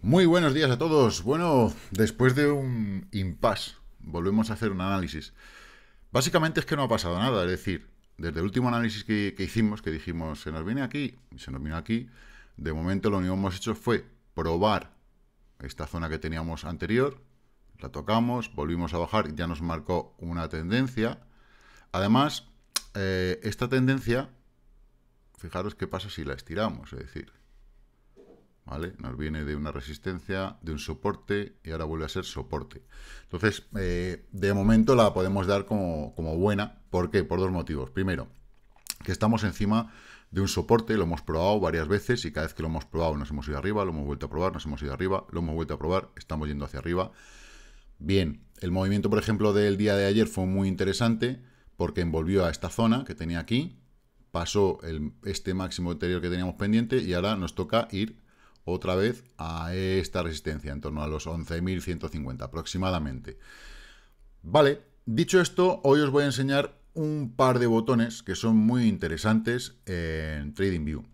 Muy buenos días a todos. Bueno, después de un impasse, volvemos a hacer un análisis. Básicamente es que no ha pasado nada, es decir, desde el último análisis que, hicimos, que dijimos, se nos viene aquí, se nos viene aquí, de momento lo único que hemos hecho fue probar esta zona que teníamos anterior, la tocamos, volvimos a bajar, ya nos marcó una tendencia. Además, eh, esta tendencia, fijaros qué pasa si la estiramos, es decir, ¿vale? Nos viene de una resistencia, de un soporte y ahora vuelve a ser soporte. Entonces, eh, de momento la podemos dar como, como buena. ¿Por qué? Por dos motivos. Primero, que estamos encima de un soporte, lo hemos probado varias veces y cada vez que lo hemos probado nos hemos ido arriba, lo hemos vuelto a probar, nos hemos ido arriba, lo hemos vuelto a probar, estamos yendo hacia arriba. Bien, el movimiento, por ejemplo, del día de ayer fue muy interesante porque envolvió a esta zona que tenía aquí, pasó el, este máximo anterior que teníamos pendiente y ahora nos toca ir otra vez a esta resistencia, en torno a los 11.150 aproximadamente. Vale, dicho esto, hoy os voy a enseñar un par de botones que son muy interesantes en TradingView.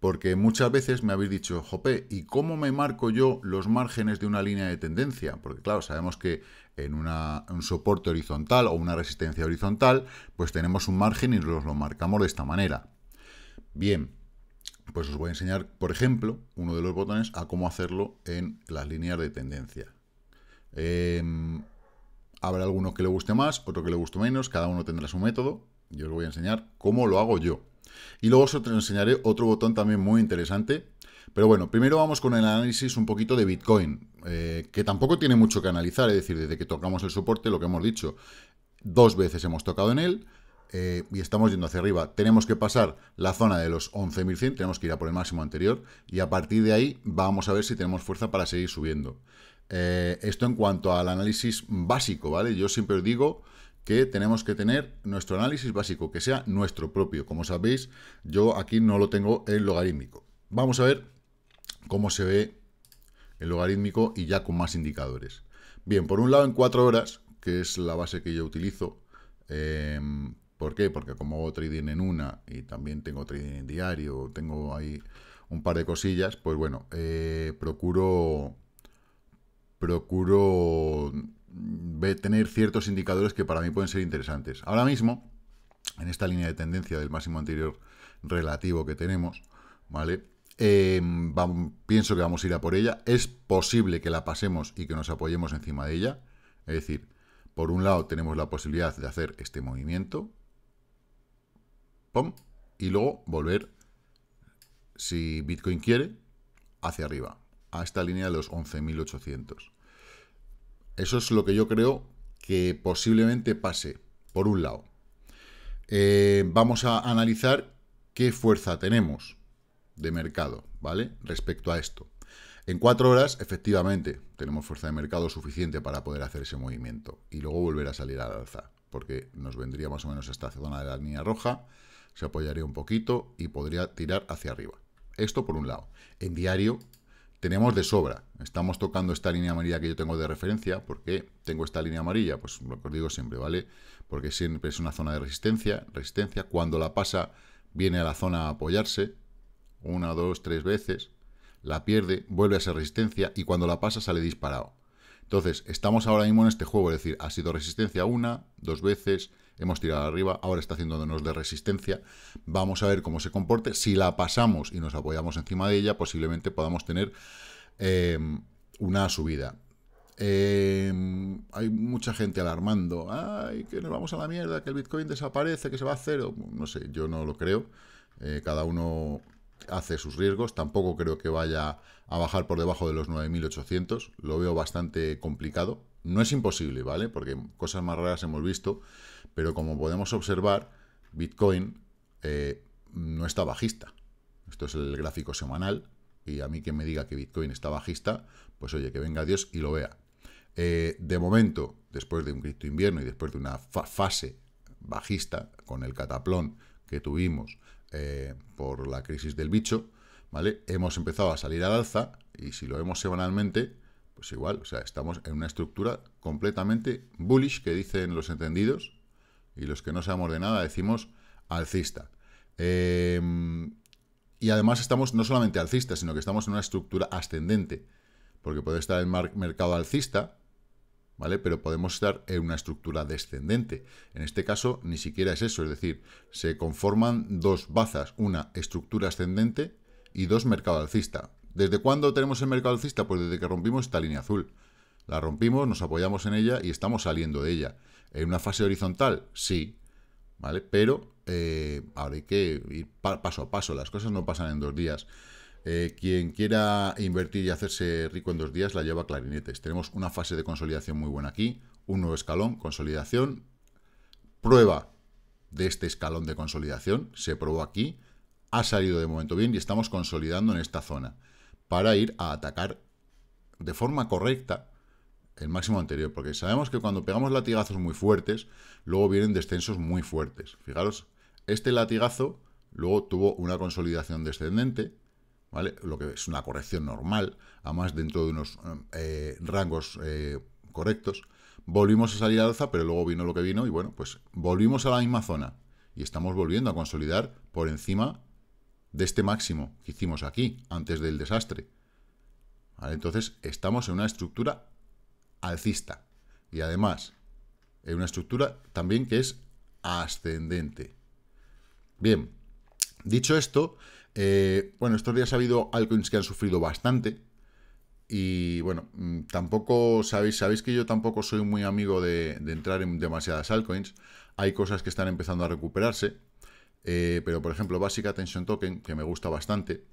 Porque muchas veces me habéis dicho, Jope, ¿y cómo me marco yo los márgenes de una línea de tendencia? Porque claro, sabemos que en un soporte horizontal o una resistencia horizontal, pues tenemos un margen y nos lo marcamos de esta manera. Bien, pues os voy a enseñar, por ejemplo, uno de los botones a cómo hacerlo en las líneas de tendencia. Em, Habrá alguno que le guste más, otro que le guste menos, cada uno tendrá su método. Yo os voy a enseñar cómo lo hago yo. Y luego os enseñaré otro botón también muy interesante. Pero bueno, primero vamos con el análisis un poquito de Bitcoin, eh, que tampoco tiene mucho que analizar, es decir, desde que tocamos el soporte, lo que hemos dicho, dos veces hemos tocado en él, eh, y estamos yendo hacia arriba. Tenemos que pasar la zona de los 11.100, tenemos que ir a por el máximo anterior, y a partir de ahí vamos a ver si tenemos fuerza para seguir subiendo. Eh, esto en cuanto al análisis básico, ¿vale? Yo siempre os digo que tenemos que tener nuestro análisis básico, que sea nuestro propio. Como sabéis, yo aquí no lo tengo en logarítmico. Vamos a ver cómo se ve el logarítmico y ya con más indicadores. Bien, por un lado en 4 horas, que es la base que yo utilizo, em, ¿por qué? Porque como hago trading en una y también tengo trading en diario, tengo ahí un par de cosillas, pues bueno, eh, procuro procuro mm, tener ciertos indicadores que para mí pueden ser interesantes. Ahora mismo, en esta línea de tendencia del máximo anterior relativo que tenemos, ¿vale? Em, pienso que vamos a ir a por ella. Es posible que la pasemos y que nos apoyemos encima de ella. Es decir, por un lado tenemos la posibilidad de hacer este movimiento. Y luego volver, si Bitcoin quiere, hacia arriba a esta línea de los 11.800. Eso es lo que yo creo que posiblemente pase, por un lado. Eh, vamos a analizar qué fuerza tenemos de mercado, ¿vale? Respecto a esto. En cuatro horas, efectivamente, tenemos fuerza de mercado suficiente para poder hacer ese movimiento y luego volver a salir al alza, porque nos vendría más o menos a esta zona de la línea roja, se apoyaría un poquito y podría tirar hacia arriba. Esto por un lado. En diario tenemos de sobra. Estamos tocando esta línea amarilla que yo tengo de referencia. ¿Por qué tengo esta línea amarilla? Pues lo que os digo siempre, ¿vale? Porque siempre es una zona de resistencia. Resistencia, cuando la pasa, viene a la zona a apoyarse. Una, dos, tres veces. La pierde, vuelve a ser resistencia y cuando la pasa sale disparado. Entonces, estamos ahora mismo en este juego, es decir, ha sido resistencia una, dos veces, hemos tirado arriba, ahora está haciéndonos de resistencia. Vamos a ver cómo se comporte. Si la pasamos y nos apoyamos encima de ella, posiblemente podamos tener em, una subida. Em, hay mucha gente alarmando, ay, que nos vamos a la mierda, que el Bitcoin desaparece, que se va a cero. No sé, yo no lo creo. Eh, cada uno hace sus riesgos. Tampoco creo que vaya a bajar por debajo de los 9.800. Lo veo bastante complicado. No es imposible, ¿vale? Porque cosas más raras hemos visto pero como podemos observar, Bitcoin eh, no está bajista. Esto es el gráfico semanal, y a mí que me diga que Bitcoin está bajista, pues oye, que venga Dios y lo vea. Eh, de momento, después de un cripto invierno y después de una fase bajista con el cataplón que tuvimos eh, por la crisis del bicho, ¿vale? Hemos empezado a salir al alza y si lo vemos semanalmente, pues igual, o sea, estamos en una estructura completamente bullish que dicen los entendidos, y los que no sabemos de nada decimos alcista. Em, y además estamos no solamente alcista, sino que estamos en una estructura ascendente, porque puede estar el mercado alcista, ¿vale? Pero podemos estar en una estructura descendente. En este caso ni siquiera es eso, es decir, se conforman dos bazas, una estructura ascendente y dos mercado alcista. ¿Desde cuándo tenemos el mercado alcista? Pues desde que rompimos esta línea azul. La rompimos, nos apoyamos en ella y estamos saliendo de ella. ¿En una fase horizontal? Sí, ¿vale? Pero eh, ahora hay que ir paso a paso, las cosas no pasan en dos días. Eh, quien quiera invertir y hacerse rico en dos días la lleva a clarinetes. Tenemos una fase de consolidación muy buena aquí, un nuevo escalón, consolidación, prueba de este escalón de consolidación, se probó aquí, ha salido de momento bien y estamos consolidando en esta zona para ir a atacar de forma correcta el máximo anterior, porque sabemos que cuando pegamos latigazos muy fuertes, luego vienen descensos muy fuertes. Fijaros, este latigazo luego tuvo una consolidación descendente, ¿vale? Lo que es una corrección normal, además dentro de unos eh, rangos eh, correctos. Volvimos a salir al alza, pero luego vino lo que vino y bueno, pues volvimos a la misma zona y estamos volviendo a consolidar por encima de este máximo que hicimos aquí, antes del desastre. Entonces, estamos en una estructura alcista. Y además, en una estructura también que es ascendente. Bien, dicho esto, eh, bueno, estos días ha habido altcoins que han sufrido bastante. Y bueno, mm, tampoco sabéis, sabéis que yo tampoco soy muy amigo de, entrar en demasiadas altcoins. Hay cosas que están empezando a recuperarse. Eh, pero por ejemplo, Básica Attention Token, que me gusta bastante,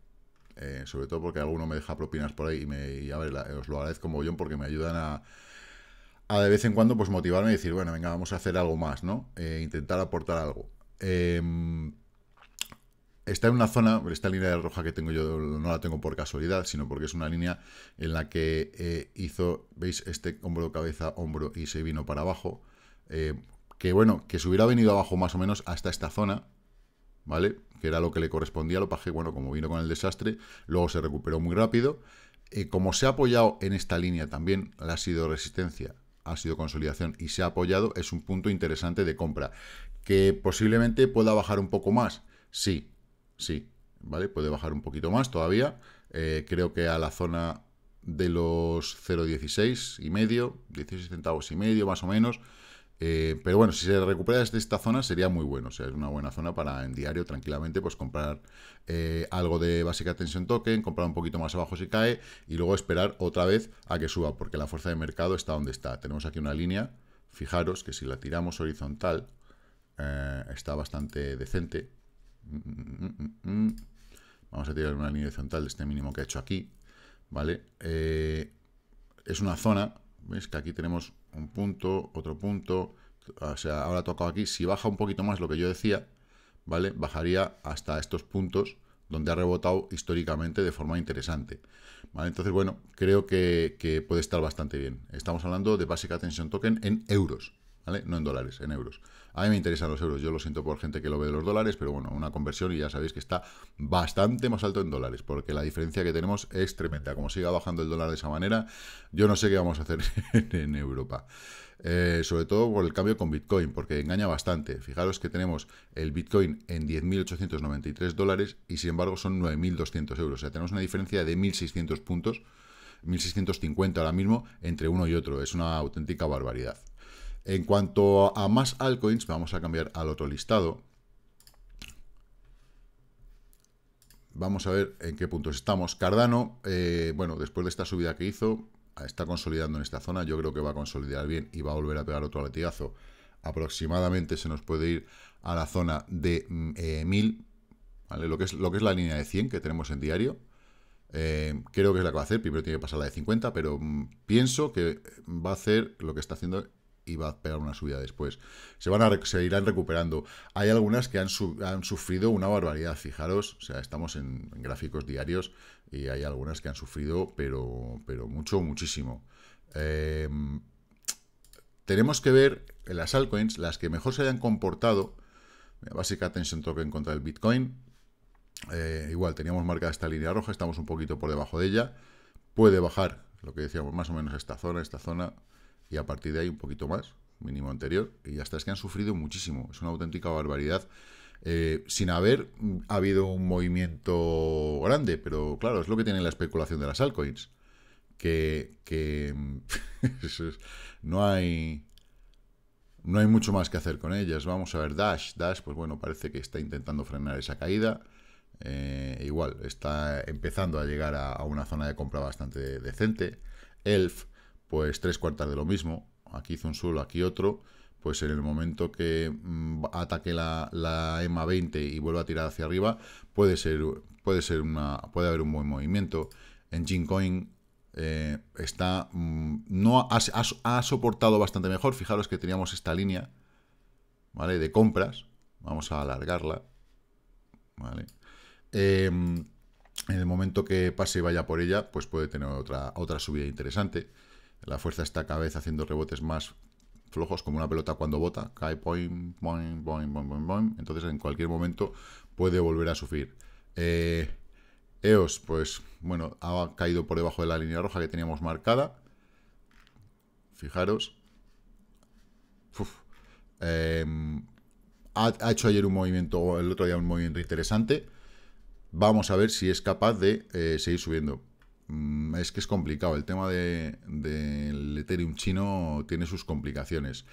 eh, sobre todo porque alguno me deja propinas por ahí y, me, a os lo agradezco como porque me ayudan a, a, de vez en cuando pues motivarme y decir, bueno, venga, vamos a hacer algo más, ¿no? Eh, intentar aportar algo. Em, está en una zona, esta línea roja que tengo yo no la tengo por casualidad, sino porque es una línea en la que eh, hizo, veis, este hombro, cabeza, hombro y se vino para abajo. que bueno, que se hubiera venido abajo más o menos hasta esta zona, ¿vale? que era lo que le correspondía lo paje bueno, como vino con el desastre, luego se recuperó muy rápido. Eh, como se ha apoyado en esta línea también, la ha sido resistencia, ha sido consolidación y se ha apoyado, es un punto interesante de compra. Que posiblemente pueda bajar un poco más, sí, sí, ¿vale? Puede bajar un poquito más todavía. Eh, creo que a la zona de los 0,16 y medio, 16 centavos y medio más o menos, eh, pero bueno, si se recupera desde esta zona sería muy bueno. O sea, es una buena zona para en diario tranquilamente pues comprar eh, algo de básica tensión token, comprar un poquito más abajo si cae y luego esperar otra vez a que suba porque la fuerza de mercado está donde está. Tenemos aquí una línea, fijaros que si la tiramos horizontal eh, está bastante decente. Vamos a tirar una línea horizontal de este mínimo que he hecho aquí, ¿vale? es una zona, ¿ves? Que aquí tenemos un punto, otro punto, o sea, ahora ha tocado aquí, si baja un poquito más lo que yo decía, ¿vale? Bajaría hasta estos puntos donde ha rebotado históricamente de forma interesante. ¿Vale? Entonces, bueno, creo que, que puede estar bastante bien. Estamos hablando de Basic Attention Token en euros, no en dólares, en euros. A mí me interesan los euros, yo lo siento por gente que lo ve de los dólares, pero bueno, una conversión y ya sabéis que está bastante más alto en dólares, porque la diferencia que tenemos es tremenda. Como siga bajando el dólar de esa manera, yo no sé qué vamos a hacer en Europa. Eh, sobre todo por el cambio con Bitcoin, porque engaña bastante. Fijaros que tenemos el Bitcoin en 10.893 dólares y sin embargo son 9.200 euros. O sea, tenemos una diferencia de 1.600 puntos, 1.650 ahora mismo, entre uno y otro. Es una auténtica barbaridad. En cuanto a más altcoins, vamos a cambiar al otro listado. Vamos a ver en qué puntos estamos. Cardano, eh, bueno, después de esta subida que hizo, está consolidando en esta zona. Yo creo que va a consolidar bien y va a volver a pegar otro latigazo. Aproximadamente se nos puede ir a la zona de 1000, mm, eh, ¿vale? lo, que es, lo que es la línea de 100 que tenemos en diario. Eh, creo que es la que va a hacer. Primero tiene que pasar la de 50, pero mm, pienso que va a hacer lo que está haciendo y va a pegar una subida después. Se, van a, se irán recuperando. Hay algunas que han, sufrido una barbaridad, fijaros, o sea, estamos en, gráficos diarios y hay algunas que han sufrido, pero, pero mucho, muchísimo. Em, tenemos que ver las altcoins, las que mejor se hayan comportado, básica attention token contra el Bitcoin, eh, igual teníamos marcada esta línea roja, estamos un poquito por debajo de ella, puede bajar, lo que decíamos, más o menos esta zona, esta zona, y a partir de ahí un poquito más, mínimo anterior, y hasta es que han sufrido muchísimo, es una auténtica barbaridad. Eh, sin haber mm, habido un movimiento grande, pero claro, es lo que tiene la especulación de las altcoins. Que, mm, no hay no hay mucho más que hacer con ellas. Vamos a ver Dash. Dash, pues bueno, parece que está intentando frenar esa caída. Eh, igual, está empezando a llegar a, una zona de compra bastante decente. Elf, pues tres cuartas de lo mismo. Aquí hizo un suelo, aquí otro. Pues en el momento que mm, ataque la, la, EMA 20 y vuelva a tirar hacia arriba, puede ser, puede ser una. puede haber un buen movimiento. En Gincoin eh, está. Mm, no ha, ha, soportado bastante mejor. Fijaros que teníamos esta línea. ¿Vale? De compras. Vamos a alargarla. ¿Vale? Em, en el momento que pase y vaya por ella, pues puede tener otra, otra subida interesante. La fuerza está cada vez haciendo rebotes más flojos, como una pelota cuando bota, cae point, point, point, point, Entonces en cualquier momento puede volver a sufrir. Eh, EOS, pues bueno, ha caído por debajo de la línea roja que teníamos marcada. Fijaros. Em, ha, hecho ayer un movimiento, el otro día un movimiento interesante. Vamos a ver si es capaz de eh, seguir subiendo. Mm, es que es complicado. El tema del Ethereum chino tiene sus complicaciones.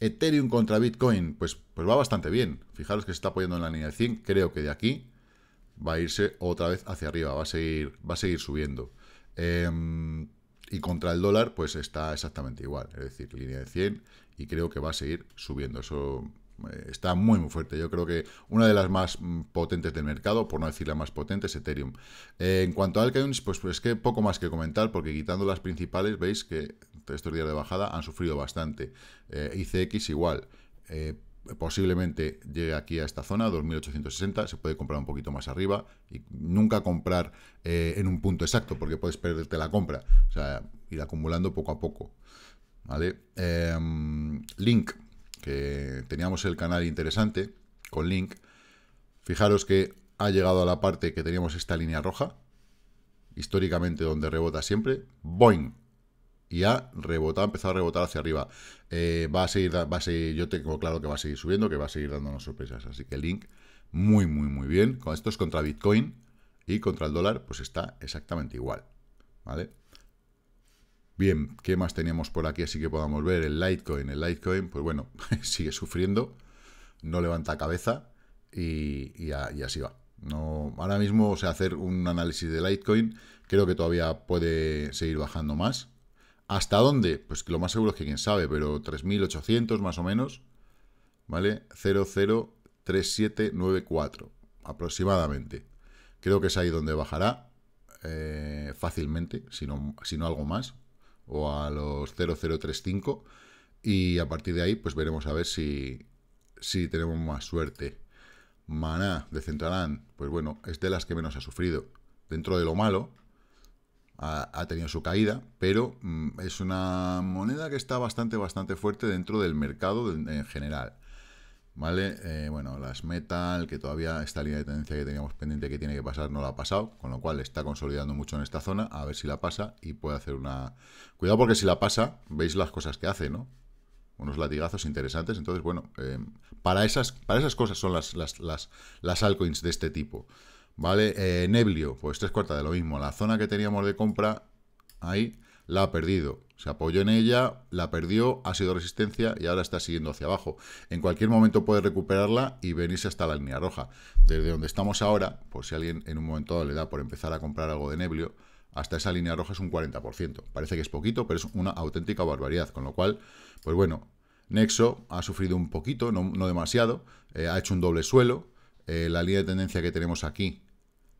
Ethereum contra Bitcoin, pues, pues va bastante bien. Fijaros que se está apoyando en la línea de 100. Creo que de aquí va a irse otra vez hacia arriba. Va a seguir, va a seguir subiendo. Em, y contra el dólar, pues está exactamente igual. Es decir, línea de 100 y creo que va a seguir subiendo. Eso eh, está muy, muy fuerte. Yo creo que una de las más mm, potentes del mercado, por no decir la más potente, es Ethereum. Eh, en cuanto a Alcaeons, pues, pues, es que poco más que comentar, porque quitando las principales, veis que estos días de bajada han sufrido bastante. Eh, ICX igual. posiblemente llegue aquí a esta zona, 2860, se puede comprar un poquito más arriba y nunca comprar en un punto exacto porque puedes perderte la compra, o sea, ir acumulando poco a poco. ¿Vale? Em, Link, que teníamos el canal interesante con link, fijaros que ha llegado a la parte que teníamos esta línea roja, históricamente donde rebota siempre, boing, y ha rebotado, ha empezado a rebotar hacia arriba. Eh, va, a seguir, va a seguir, yo tengo claro que va a seguir subiendo, que va a seguir dándonos sorpresas, así que link, muy, muy, muy bien. Con esto es contra Bitcoin y contra el dólar, pues está exactamente igual, ¿vale? Bien, ¿qué más tenemos por aquí? Así que podamos ver el Litecoin. El Litecoin, pues bueno, sigue sufriendo, no levanta cabeza y, así va. No, ahora mismo, o sea, hacer un análisis de Litecoin, creo que todavía puede seguir bajando más. ¿Hasta dónde? Pues lo más seguro es que quién sabe, pero 3.800 más o menos, ¿vale? 003794 aproximadamente. Creo que es ahí donde bajará eh, fácilmente, si no algo más, o a los 0035 y a partir de ahí pues veremos a ver si, si tenemos más suerte. Maná de Centralán, pues bueno, es de las que menos ha sufrido. Dentro de lo malo, ha, tenido su caída, pero mm, es una moneda que está bastante, bastante fuerte dentro del mercado en general. ¿vale? Eh, bueno, las metal, que todavía esta línea de tendencia que teníamos pendiente que tiene que pasar no la ha pasado, con lo cual está consolidando mucho en esta zona, a ver si la pasa y puede hacer una... Cuidado porque si la pasa, veis las cosas que hace, ¿no? Unos latigazos interesantes, entonces, bueno, eh, para, esas, para esas cosas son las, las, las, las altcoins de este tipo, ¿vale? Eh, Neblio, pues tres cuartas de lo mismo, la zona que teníamos de compra, ahí la ha perdido. Se apoyó en ella, la perdió, ha sido resistencia y ahora está siguiendo hacia abajo. En cualquier momento puede recuperarla y venirse hasta la línea roja. Desde donde estamos ahora, por si alguien en un momento dado le da por empezar a comprar algo de neblio, hasta esa línea roja es un 40%. Parece que es poquito, pero es una auténtica barbaridad. Con lo cual, pues bueno, Nexo ha sufrido un poquito, no, demasiado, eh, ha hecho un doble suelo. Eh, la línea de tendencia que tenemos aquí,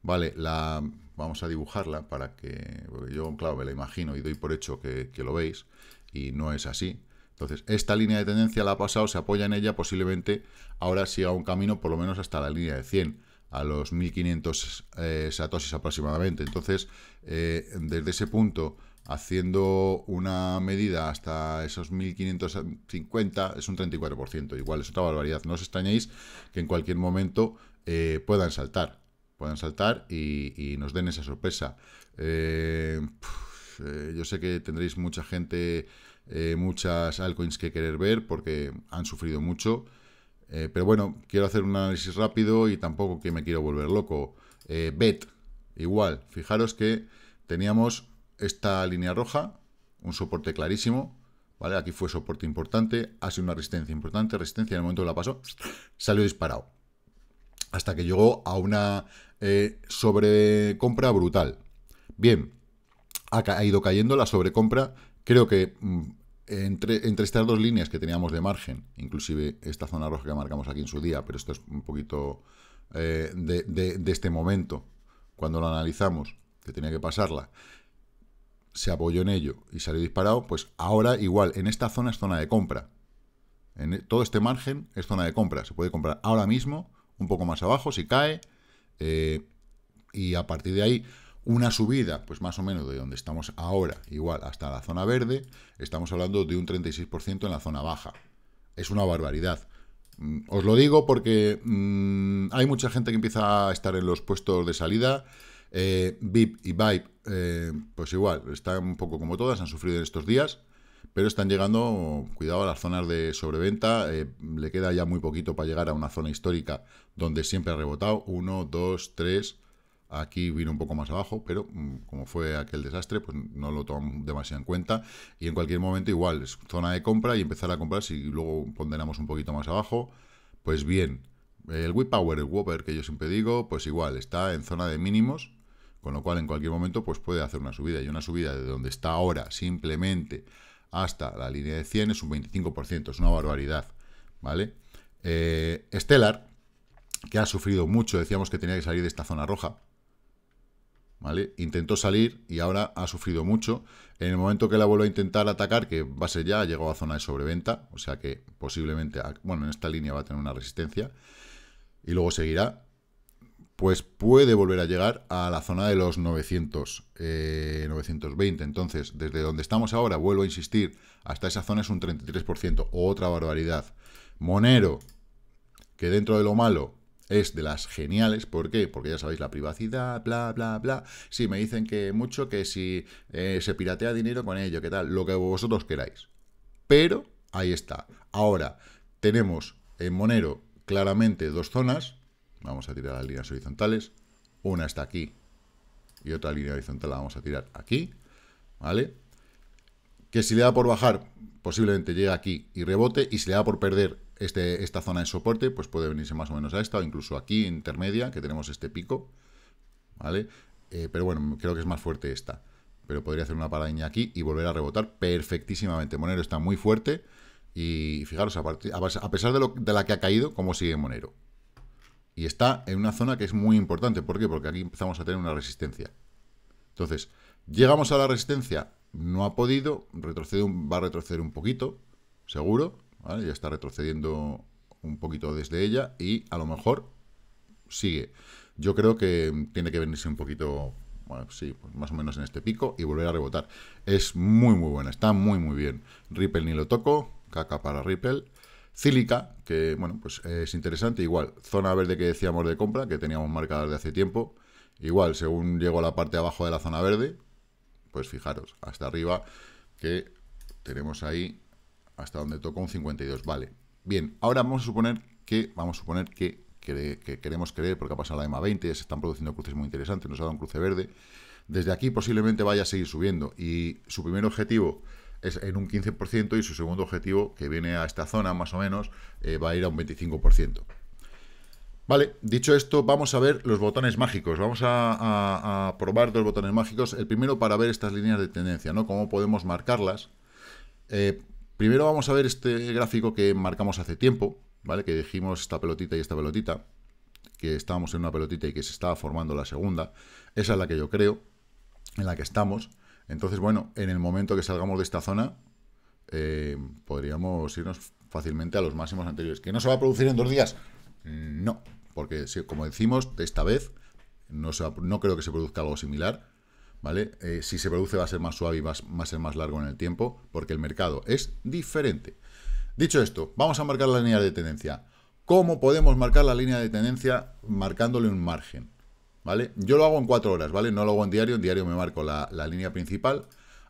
vale, la vamos a dibujarla para que... Porque yo, claro, me la imagino y doy por hecho que, lo veis y no es así. Entonces, esta línea de tendencia la ha pasado, se apoya en ella, posiblemente ahora siga un camino por lo menos hasta la línea de 100, a los 1500 eh, satosis aproximadamente. Entonces, eh, desde ese punto, haciendo una medida hasta esos 1550, es un 34%. Igual es otra barbaridad. No os extrañéis que en cualquier momento eh, puedan saltar puedan saltar y, nos den esa sorpresa. Eh, eh, yo sé que tendréis mucha gente, eh, muchas altcoins que querer ver porque han sufrido mucho. pero bueno, quiero hacer un análisis rápido y tampoco que me quiero volver loco. Bet, igual, fijaros que teníamos esta línea roja, un soporte clarísimo, ¿vale? Aquí fue soporte importante, ha sido una resistencia importante, resistencia en el momento que la pasó, salió disparado. Hasta que llegó a una eh, sobrecompra brutal. Bien, ha, ido cayendo la sobrecompra, creo que mm, entre, estas dos líneas que teníamos de margen, inclusive esta zona roja que marcamos aquí en su día, pero esto es un poquito eh, de, este momento, cuando lo analizamos, que tenía que pasarla, se apoyó en ello y salió disparado, pues ahora igual, en esta zona es zona de compra. En e, todo este margen es zona de compra. Se puede comprar ahora mismo, un poco más abajo, si cae, eh, y a partir de ahí, una subida, pues más o menos de donde estamos ahora, igual hasta la zona verde, estamos hablando de un 36% en la zona baja. Es una barbaridad. Mm, os lo digo porque mm, hay mucha gente que empieza a estar en los puestos de salida. Eh, VIP y Vibe, eh, pues igual, están un poco como todas, han sufrido en estos días pero están llegando, cuidado, a las zonas de sobreventa. Eh, le queda ya muy poquito para llegar a una zona histórica donde siempre ha rebotado. 1, 2, 3. Aquí vino un poco más abajo, pero mm, como fue aquel desastre, pues no lo tomamos demasiado en cuenta. Y en cualquier momento, igual, es zona de compra y empezar a comprar. Si luego ponderamos un poquito más abajo, pues bien. El power, el Whopper que yo siempre digo, pues igual, está en zona de mínimos, con lo cual en cualquier momento pues puede hacer una subida. Y una subida de donde está ahora, simplemente hasta la línea de 100 es un 25%, es una barbaridad, ¿vale? Eh, Stellar, que ha sufrido mucho, decíamos que tenía que salir de esta zona roja, ¿vale? Intentó salir y ahora ha sufrido mucho. En el momento que la vuelva a intentar atacar, que va a ser ya, ha llegado a zona de sobreventa, o sea que posiblemente, bueno, en esta línea va a tener una resistencia, y luego seguirá, pues puede volver a llegar a la zona de los 900, 920. Eh, Entonces, desde donde estamos ahora, vuelvo a insistir, hasta esa zona es un 33%, otra barbaridad. Monero, que dentro de lo malo es de las geniales, ¿por qué? Porque ya sabéis, la privacidad, bla, bla, bla. Sí, me dicen que mucho, que si eh, se piratea dinero con ello, qué tal, lo que vosotros queráis. Pero ahí está. Ahora, tenemos en Monero claramente dos zonas, vamos a tirar las líneas horizontales. Una está aquí y otra línea horizontal la vamos a tirar aquí, ¿vale? Que si le da por bajar, posiblemente llegue aquí y rebote, y si le da por perder este, esta zona de soporte, pues puede venirse más o menos a esta, o incluso aquí, intermedia, que tenemos este pico, ¿vale? Eh, pero bueno, creo que es más fuerte esta. Pero podría hacer una paradaña aquí y volver a rebotar perfectísimamente. Monero está muy fuerte, y fijaros, a, pesar de, de la que ha caído, cómo sigue Monero. Y está en una zona que es muy importante. ¿Por qué? Porque aquí empezamos a tener una resistencia. Entonces, llegamos a la resistencia, no ha podido, retroceder, va a retroceder un poquito, seguro, ya está retrocediendo un poquito desde ella y a lo mejor sigue. Yo creo que tiene que venirse un poquito, bueno, sí, pues más o menos en este pico y volver a rebotar. Es muy, muy buena, está muy, muy bien. Ripple ni lo toco, caca para Ripple. Cílica, que bueno, pues es interesante, igual, zona verde que decíamos de compra, que teníamos marcada desde hace tiempo, igual, según llego a la parte de abajo de la zona verde, pues fijaros, hasta arriba, que tenemos ahí hasta donde toca un 52, vale. Bien, ahora vamos a suponer que, vamos a suponer que, queremos creer, porque ha pasado la EMA 20, se están produciendo cruces muy interesantes, nos ha dado un cruce verde, desde aquí posiblemente vaya a seguir subiendo, y su primer objetivo es en un 15% y su segundo objetivo, que viene a esta zona más o menos, eh, va a ir a un 25%. Vale, dicho esto, vamos a ver los botones mágicos. Vamos a, probar dos botones mágicos. El primero para ver estas líneas de tendencia, ¿no? Cómo podemos marcarlas. Eh, primero vamos a ver este gráfico que marcamos hace tiempo, ¿vale? Que dijimos esta pelotita y esta pelotita. Que estábamos en una pelotita y que se estaba formando la segunda. Esa es la que yo creo, en la que estamos. Entonces, bueno, en el momento que salgamos de esta zona, eh, podríamos irnos fácilmente a los máximos anteriores. ¿Que no se va a producir en dos días? Mm, no, porque como decimos, esta vez no, creo que se produzca algo similar. ¿Vale? Eh, si se produce va a ser más suave y va a ser más largo en el tiempo, porque el mercado es diferente. Dicho esto, vamos a marcar la línea de tendencia. ¿Cómo podemos marcar la línea de tendencia marcándole un margen? ¿vale? Yo lo hago en cuatro horas, ¿vale? No lo hago en diario, en diario me marco la, línea principal.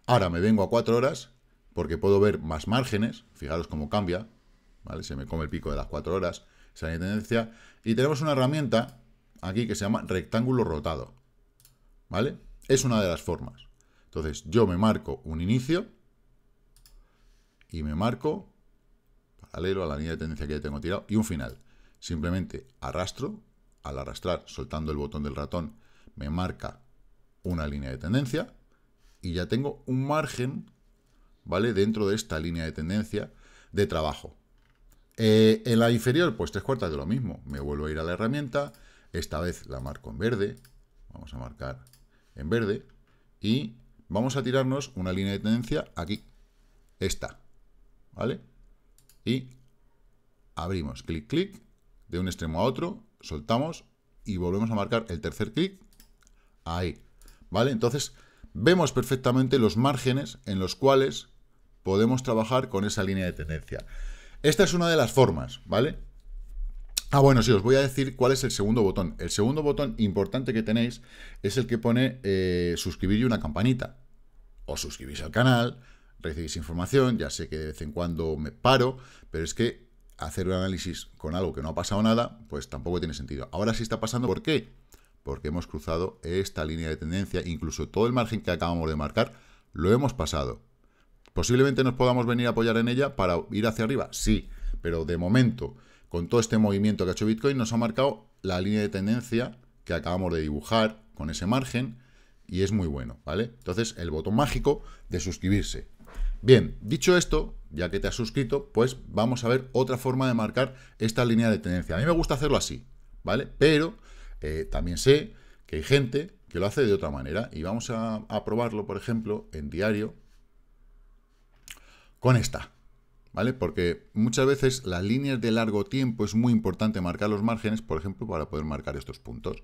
Ahora me vengo a cuatro horas porque puedo ver más márgenes, fijaros cómo cambia, ¿vale? Se me come el pico de las cuatro horas, esa línea de tendencia. Y tenemos una herramienta aquí que se llama rectángulo rotado, ¿vale? Es una de las formas. Entonces, yo me marco un inicio y me marco paralelo a la línea de tendencia que ya tengo tirado y un final. Simplemente arrastro al arrastrar, soltando el botón del ratón, me marca una línea de tendencia y ya tengo un margen, ¿vale? Dentro de esta línea de tendencia de trabajo. Eh, en la inferior, pues tres cuartas de lo mismo. Me vuelvo a ir a la herramienta, esta vez la marco en verde, vamos a marcar en verde, y vamos a tirarnos una línea de tendencia aquí, esta, ¿vale? Y abrimos, clic, clic, de un extremo a otro, soltamos y volvemos a marcar el tercer clic. Ahí, ¿vale? Entonces, vemos perfectamente los márgenes en los cuales podemos trabajar con esa línea de tendencia. Esta es una de las formas, ¿vale? Ah, bueno, sí, os voy a decir cuál es el segundo botón. El segundo botón importante que tenéis es el que pone eh, suscribir y una campanita. Os suscribís al canal, recibís información, ya sé que de vez en cuando me paro, pero es que hacer un análisis con algo que no ha pasado nada, pues tampoco tiene sentido. Ahora sí está pasando, ¿por qué? Porque hemos cruzado esta línea de tendencia, incluso todo el margen que acabamos de marcar, lo hemos pasado. Posiblemente nos podamos venir a apoyar en ella para ir hacia arriba, sí, pero de momento, con todo este movimiento que ha hecho Bitcoin, nos ha marcado la línea de tendencia que acabamos de dibujar con ese margen y es muy bueno, ¿vale? Entonces, el botón mágico de suscribirse. Bien, dicho esto, ya que te has suscrito, pues vamos a ver otra forma de marcar esta línea de tendencia. A mí me gusta hacerlo así, ¿vale? Pero eh, también sé que hay gente que lo hace de otra manera y vamos a probarlo, por ejemplo, en diario con esta, ¿vale? Porque muchas veces las líneas de largo tiempo es muy importante marcar los márgenes, por ejemplo, para poder marcar estos puntos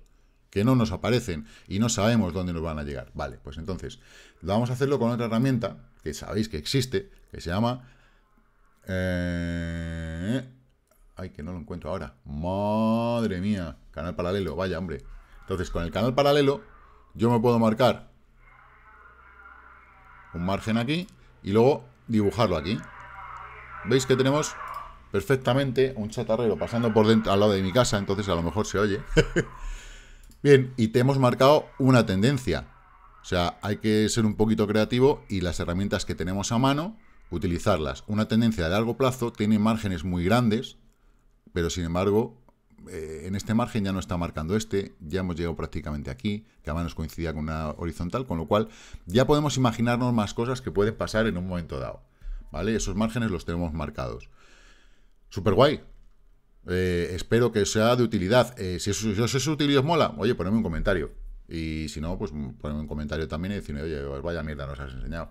que no nos aparecen y no sabemos dónde nos van a llegar. Vale, pues entonces vamos a hacerlo con otra herramienta que sabéis que existe, que se llama eh, ay, que no lo encuentro ahora. Madre mía. Canal paralelo, vaya, hombre. Entonces, con el canal paralelo, yo me puedo marcar un margen aquí y luego dibujarlo aquí. ¿Veis que tenemos perfectamente un chatarrero pasando por dentro, al lado de mi casa? Entonces, a lo mejor se oye. Bien, y te hemos marcado una tendencia. O sea, hay que ser un poquito creativo y las herramientas que tenemos a mano utilizarlas. Una tendencia a largo plazo tiene márgenes muy grandes, pero sin embargo, eh, en este margen ya no está marcando este, ya hemos llegado prácticamente aquí, que además nos coincidía con una horizontal, con lo cual ya podemos imaginarnos más cosas que pueden pasar en un momento dado. ¿Vale? Esos márgenes los tenemos marcados. Super guay. Eh, espero que sea de utilidad. Eh, si, eso, es útil y os mola, oye, ponedme un comentario. Y si no, pues ponedme un comentario también y decirme, oye, vaya mierda, nos has enseñado.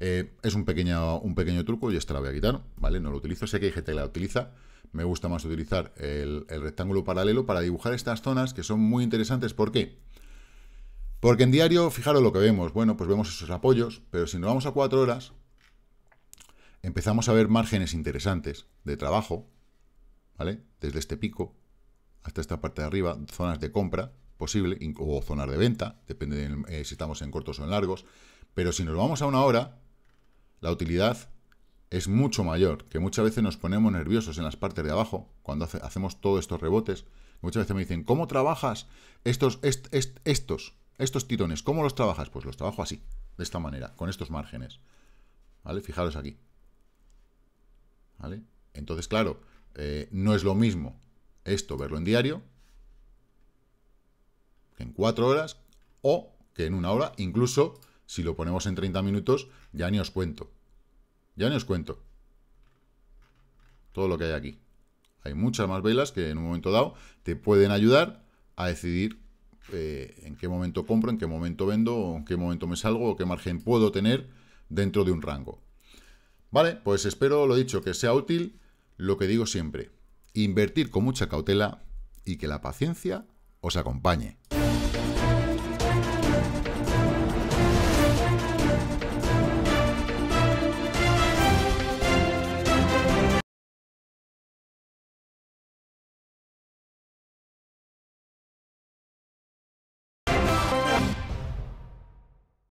Eh, es un pequeño, un pequeño truco y esta la voy a quitar, ¿vale? No lo utilizo, sé que hay gente que la utiliza, me gusta más utilizar el, rectángulo paralelo para dibujar estas zonas que son muy interesantes. ¿Por qué? Porque en diario, fijaros lo que vemos. Bueno, pues vemos esos apoyos, pero si nos vamos a cuatro horas, empezamos a ver márgenes interesantes de trabajo, ¿vale? Desde este pico hasta esta parte de arriba, zonas de compra posible o zonas de venta, depende eh, si estamos en cortos o en largos. Pero si nos vamos a una hora, la utilidad es mucho mayor, que muchas veces nos ponemos nerviosos en las partes de abajo, cuando hacemos todos estos rebotes. Muchas veces me dicen, ¿cómo trabajas estos, tirones? estos, estos ¿Cómo los trabajas? Pues los trabajo así, de esta manera, con estos márgenes. ¿Vale? Fijaros aquí. ¿Vale? Entonces, claro, eh, no es lo mismo esto verlo en diario, que en cuatro horas, o que en una hora, incluso si lo ponemos en 30 minutos, ya ni os cuento. Ya ni os cuento. Todo lo que hay aquí. Hay muchas más velas que en un momento dado te pueden ayudar a decidir eh, en qué momento compro, en qué momento vendo, en qué momento me salgo, o qué margen puedo tener dentro de un rango. Vale, pues espero, lo dicho, que sea útil lo que digo siempre. Invertir con mucha cautela y que la paciencia os acompañe.